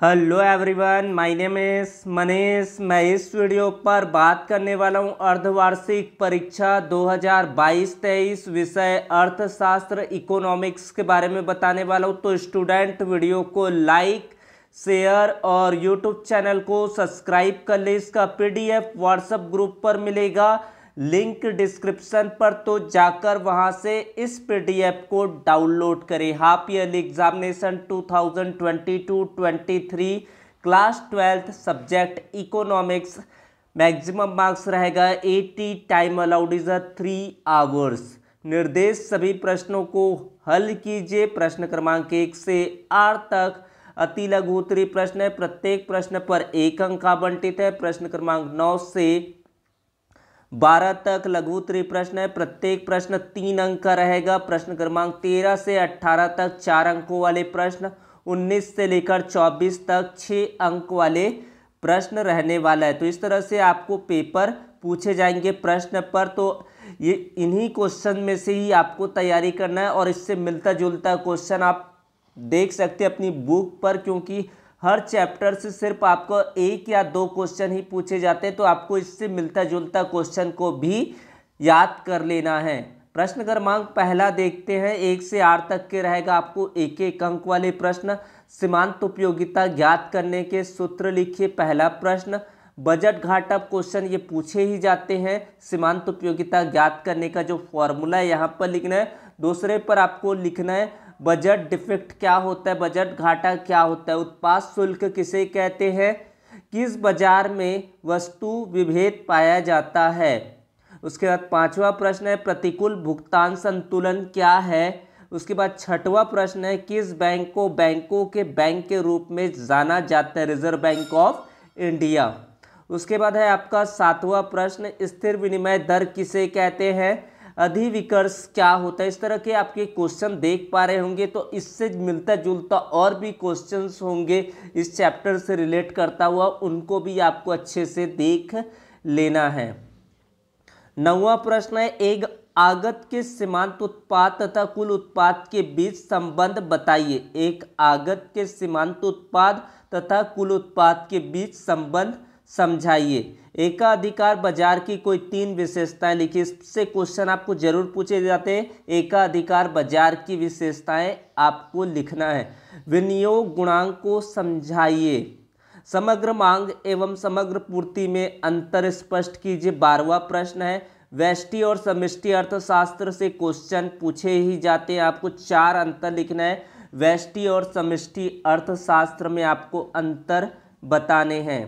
hello everyone my name is Manish मैं इस video पर बात करने वाला हूँ अर्धवार्षिक परीक्षा 2022-23 विषय अर्थशास्त्र इकोनॉमिक्स के बारे में बताने वाला हूँ तो स्टूडेंट वीडियो को लाइक शेयर और यूट्यूब चैनल को सब्सक्राइब कर ले इसका पीडीएफ व्हाट्सएप ग्रुप पर मिलेगा लिंक डिस्क्रिप्शन पर तो जाकर वहां से इस पीडीएफ को डाउनलोड करें half yearly examination 2022-23 class twelfth subject economics maximum marks रहेगा 80 time allowed is a three hours निर्देश सभी प्रश्नों को हल कीजिए प्रश्न क्रमांक एक से आठ तक अति लघु उत्तरी प्रश्न है प्रत्येक प्रश्न पर एक अंक आवंटित है प्रश्न क्रमांक नौ से बारह तक लघु उत्तरीय प्रश्न है प्रत्येक प्रश्न तीन अंक का रहेगा प्रश्न क्रमांक तेरह से अट्ठारह तक चार अंकों वाले प्रश्न उन्नीस से लेकर चौबीस तक छः अंक वाले प्रश्न रहने वाला है तो इस तरह से आपको पेपर पूछे जाएंगे प्रश्न पर तो ये इन्हीं क्वेश्चन में से ही आपको तैयारी करना है और इससे मिलता जुलता क्वेश्चन आप देख सकते हैं अपनी बुक पर क्योंकि हर चैप्टर से सिर्फ आपको एक या दो क्वेश्चन ही पूछे जाते हैं तो आपको इससे मिलता जुलता क्वेश्चन को भी याद कर लेना है प्रश्न क्रमांक पहला देखते हैं एक से आठ तक के रहेगा आपको एक एक अंक वाले प्रश्न सीमांत उपयोगिता ज्ञात करने के सूत्र लिखिए पहला प्रश्न बजट घाटा क्वेश्चन ये पूछे ही जाते हैं सीमांत उपयोगिता ज्ञात करने का जो फॉर्मूला है यहाँ पर लिखना है दूसरे पर आपको लिखना है बजट डिफेक्ट क्या होता है बजट घाटा क्या होता है उत्पाद शुल्क किसे कहते हैं किस बाजार में वस्तु विभेद पाया जाता है उसके बाद पांचवा प्रश्न है प्रतिकूल भुगतान संतुलन क्या है उसके बाद छठवां प्रश्न है किस बैंक को बैंकों के बैंक के रूप में जाना जाता है रिजर्व बैंक ऑफ इंडिया उसके बाद है आपका सातवां प्रश्न स्थिर विनिमय दर किसे कहते हैं अधिविकर्ष क्या होता है इस तरह के आपके क्वेश्चन देख पा रहे होंगे तो इससे मिलता जुलता और भी क्वेश्चंस होंगे इस चैप्टर से रिलेट करता हुआ उनको भी आपको अच्छे से देख लेना है नवा प्रश्न है एक आगत के सीमांत उत्पाद तथा कुल उत्पाद के बीच संबंध बताइए एक आगत के सीमांत उत्पाद तथा कुल उत्पाद के बीच संबंध समझाइए एकाधिकार बाजार की कोई तीन विशेषताएं लिखिए इससे क्वेश्चन आपको जरूर पूछे जाते हैं एकाधिकार बाजार की विशेषताएं आपको लिखना है विनियोग गुणांक को समझाइए समग्र मांग एवं समग्र पूर्ति में अंतर स्पष्ट कीजिए बारहवा प्रश्न है वैष्टि और समिष्टि अर्थशास्त्र से क्वेश्चन पूछे ही जाते हैं आपको चार अंतर लिखना है वैष्टि और समिष्टि अर्थशास्त्र में आपको अंतर बताने हैं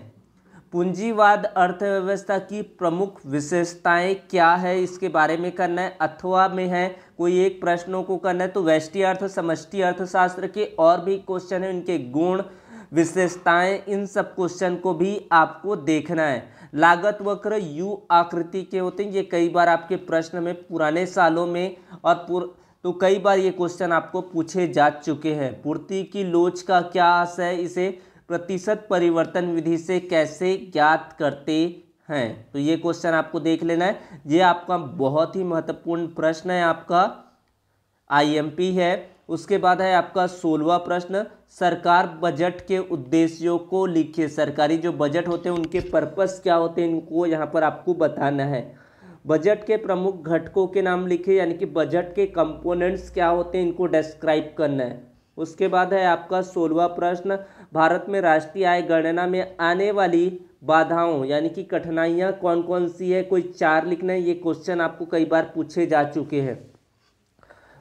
पूंजीवाद अर्थव्यवस्था की प्रमुख विशेषताएं क्या है इसके बारे में करना है अथवा में है कोई एक प्रश्नों को करना है तो वैष्टी अर्थ समष्टि अर्थशास्त्र के और भी क्वेश्चन हैं उनके गुण विशेषताएं इन सब क्वेश्चन को भी आपको देखना है लागत वक्र यू आकृति के होते हैं ये कई बार आपके प्रश्न में पुराने सालों में और पुर तो कई बार ये क्वेश्चन आपको पूछे जा चुके हैं पूर्ति की लोच का क्या आशय है इसे प्रतिशत परिवर्तन विधि से कैसे ज्ञात करते हैं तो ये क्वेश्चन आपको देख लेना है ये आपका बहुत ही महत्वपूर्ण प्रश्न है आपका आईएमपी है उसके बाद है आपका सोलवा प्रश्न सरकार बजट के उद्देश्यों को लिखिए सरकारी जो बजट होते हैं उनके पर्पस क्या होते हैं इनको यहाँ पर आपको बताना है बजट के प्रमुख घटकों के नाम लिखिए यानी कि बजट के कंपोनेंट्स क्या होते हैं इनको डिस्क्राइब करना है उसके बाद है आपका सोलवा प्रश्न भारत में राष्ट्रीय आय गणना में आने वाली बाधाओं यानी कि कठिनाइयाँ कौन कौन सी है कोई चार लिखना है ये क्वेश्चन आपको कई बार पूछे जा चुके हैं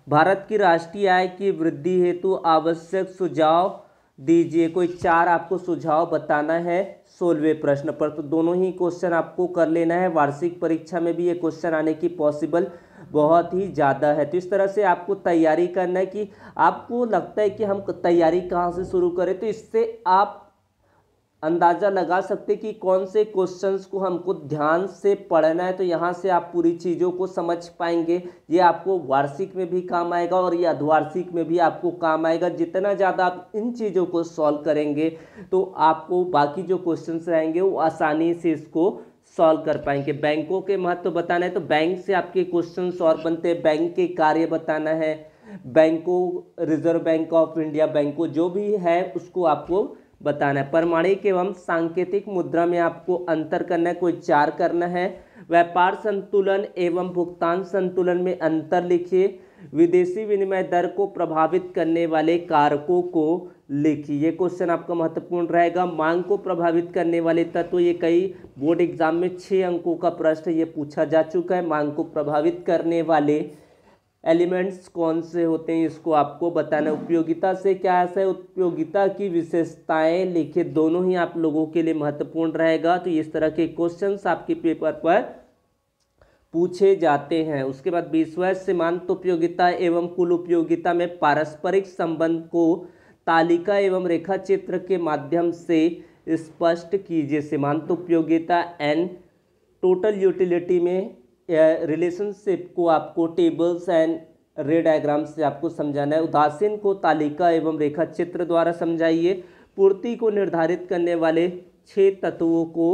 भारत की राष्ट्रीय आय की वृद्धि हेतु आवश्यक सुझाव दीजिए कोई चार आपको सुझाव बताना है सोलवे प्रश्न पर तो दोनों ही क्वेश्चन आपको कर लेना है वार्षिक परीक्षा में भी ये क्वेश्चन आने की पॉसिबल बहुत ही ज़्यादा है तो इस तरह से आपको तैयारी करना है कि आपको लगता है कि हम तैयारी कहाँ से शुरू करें तो इससे आप अंदाज़ा लगा सकते कि कौन से क्वेश्चंस को हमको ध्यान से पढ़ना है तो यहाँ से आप पूरी चीज़ों को समझ पाएंगे ये आपको वार्षिक में भी काम आएगा और ये अधवार्षिक में भी आपको काम आएगा जितना ज़्यादा आप इन चीज़ों को सॉल्व करेंगे तो आपको बाकी जो क्वेश्चंस रहेंगे वो आसानी से इसको सॉल्व कर पाएंगे बैंकों के महत्व तो बताना है तो बैंक से आपके क्वेश्चन और बनते हैं बैंक के कार्य बताना है बैंकों रिजर्व बैंक ऑफ इंडिया बैंकों जो भी है उसको आपको बताना है प्रमाणिक एवं सांकेतिक मुद्रा में आपको अंतर करना है कोई चार करना है व्यापार संतुलन एवं भुगतान संतुलन में अंतर लिखिए विदेशी विनिमय दर को प्रभावित करने वाले कारकों को लिखिए ये क्वेश्चन आपका महत्वपूर्ण रहेगा मांग को प्रभावित करने वाले तत्व ये कई बोर्ड एग्जाम में छः अंकों का प्रश्न ये पूछा जा चुका है मांग को प्रभावित करने वाले एलिमेंट्स कौन से होते हैं इसको आपको बताना उपयोगिता से क्या ऐसा है उपयोगिता की विशेषताएं लिखे दोनों ही आप लोगों के लिए महत्वपूर्ण रहेगा तो इस तरह के क्वेश्चंस आपके पेपर पर पूछे जाते हैं उसके बाद बीसवा सीमांत उपयोगिता एवं कुल उपयोगिता में पारस्परिक संबंध को तालिका एवं रेखा चित्र के माध्यम से स्पष्ट कीजिए सीमांत उपयोगिता एंड टोटल यूटिलिटी में रिलेशनशिप को आपको टेबल्स एंड रे डायग्राम से आपको समझाना है उदासीन को तालिका एवं रेखा चित्र द्वारा समझाइए पूर्ति को निर्धारित करने वाले छः तत्वों को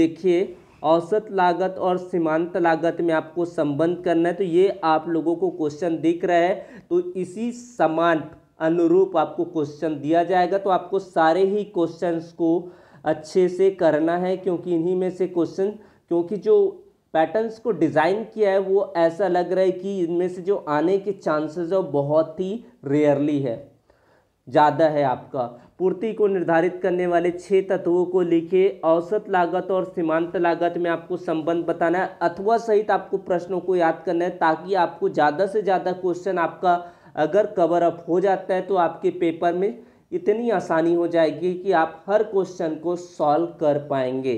लिखिए औसत लागत और सीमांत लागत में आपको संबंध करना है तो ये आप लोगों को क्वेश्चन दिख रहा है तो इसी समान अनुरूप आपको क्वेश्चन दिया जाएगा तो आपको सारे ही क्वेश्चंस को अच्छे से करना है क्योंकि इन्हीं में से क्वेश्चन क्योंकि जो पैटर्न्स को डिज़ाइन किया है वो ऐसा लग रहा है कि इनमें से जो आने के चांसेस है बहुत ही रेयरली है ज़्यादा है आपका पूर्ति को निर्धारित करने वाले छः तत्वों को लिखे औसत लागत और सीमांत लागत में आपको संबंध बताना है अथवा सहित आपको प्रश्नों को याद करना है ताकि आपको ज़्यादा से ज़्यादा क्वेश्चन आपका अगर कवर अप हो जाता है तो आपके पेपर में इतनी आसानी हो जाएगी कि आप हर क्वेश्चन को सॉल्व कर पाएंगे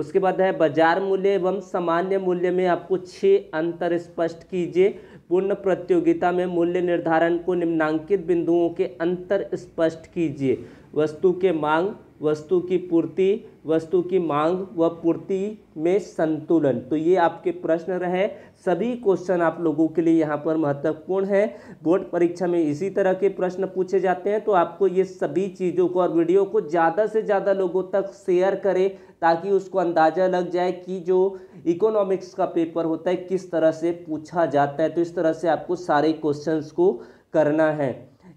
उसके बाद है बाजार मूल्य एवं सामान्य मूल्य में आपको छः अंतर स्पष्ट कीजिए पूर्ण प्रतियोगिता में मूल्य निर्धारण को निम्नांकित बिंदुओं के अंतर स्पष्ट कीजिए वस्तु के मांग वस्तु की पूर्ति वस्तु की मांग व पूर्ति में संतुलन तो ये आपके प्रश्न रहे सभी क्वेश्चन आप लोगों के लिए यहाँ पर महत्वपूर्ण है बोर्ड परीक्षा में इसी तरह के प्रश्न पूछे जाते हैं तो आपको ये सभी चीज़ों को और वीडियो को ज़्यादा से ज़्यादा लोगों तक शेयर करें ताकि उसको अंदाज़ा लग जाए कि जो इकोनॉमिक्स का पेपर होता है किस तरह से पूछा जाता है तो इस तरह से आपको सारे क्वेश्चन को करना है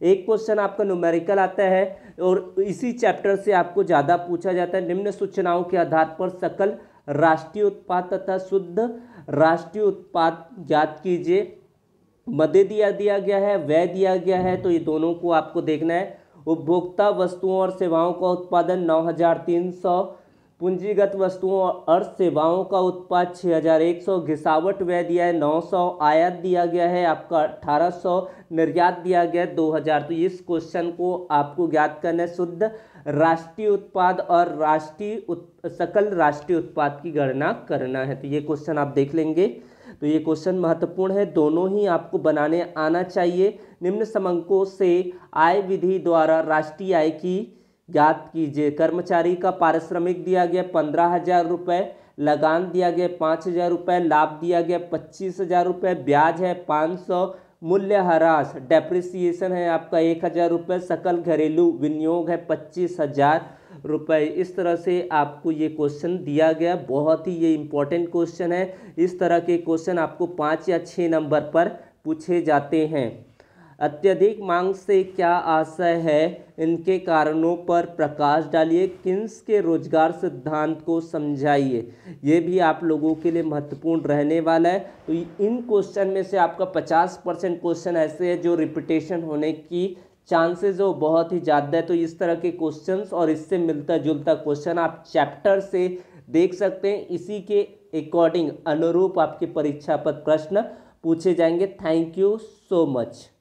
एक क्वेश्चन आपका न्यूमेरिकल आता है और इसी चैप्टर से आपको ज़्यादा पूछा जाता है निम्न सूचनाओं के आधार पर सकल राष्ट्रीय उत्पाद तथा शुद्ध राष्ट्रीय उत्पाद ज्ञात कीजिए मदे दिया दिया गया है व्यय दिया गया है तो ये दोनों को आपको देखना है उपभोक्ता वस्तुओं और सेवाओं का उत्पादन नौ हज़ार तीन सौ पूंजीगत वस्तुओं और अर्थ सेवाओं का उत्पाद 6100 घिसावट व्यय दिया है 900 आयात दिया गया है आपका 1800 निर्यात दिया गया है 2000 तो इस क्वेश्चन को आपको ज्ञात करना है शुद्ध राष्ट्रीय उत्पाद और राष्ट्रीय उत, सकल राष्ट्रीय उत्पाद की गणना करना है तो ये क्वेश्चन आप देख लेंगे तो ये क्वेश्चन महत्वपूर्ण है दोनों ही आपको बनाने आना चाहिए निम्न समंकों से आय विधि द्वारा राष्ट्रीय आय की ज्ञात कीजिए कर्मचारी का पारिश्रमिक दिया गया पंद्रह हजार रुपये लगान दिया गया पाँच हजार रुपये लाभ दिया गया पच्चीस हजार रुपये ब्याज है पाँच सौ मूल्य हराश डेप्रिसिएशन है आपका एक हज़ार रुपये सकल घरेलू विनियोग है पच्चीस हज़ार रुपये इस तरह से आपको ये क्वेश्चन दिया गया बहुत ही ये इम्पोर्टेंट क्वेश्चन है इस तरह के क्वेश्चन आपको पाँच या छः नंबर पर पूछे जाते हैं अत्यधिक मांग से क्या आशय है इनके कारणों पर प्रकाश डालिए किन्स के रोजगार सिद्धांत को समझाइए ये भी आप लोगों के लिए महत्वपूर्ण रहने वाला है तो इन क्वेश्चन में से आपका पचास परसेंट क्वेश्चन ऐसे है जो रिपीटेशन होने की चांसेस वो बहुत ही ज़्यादा है तो इस तरह के क्वेश्चंस और इससे मिलता जुलता क्वेश्चन आप चैप्टर से देख सकते हैं इसी के अकॉर्डिंग अनुरूप आपके परीक्षा पर प्रश्न पूछे जाएंगे थैंक यू सो मच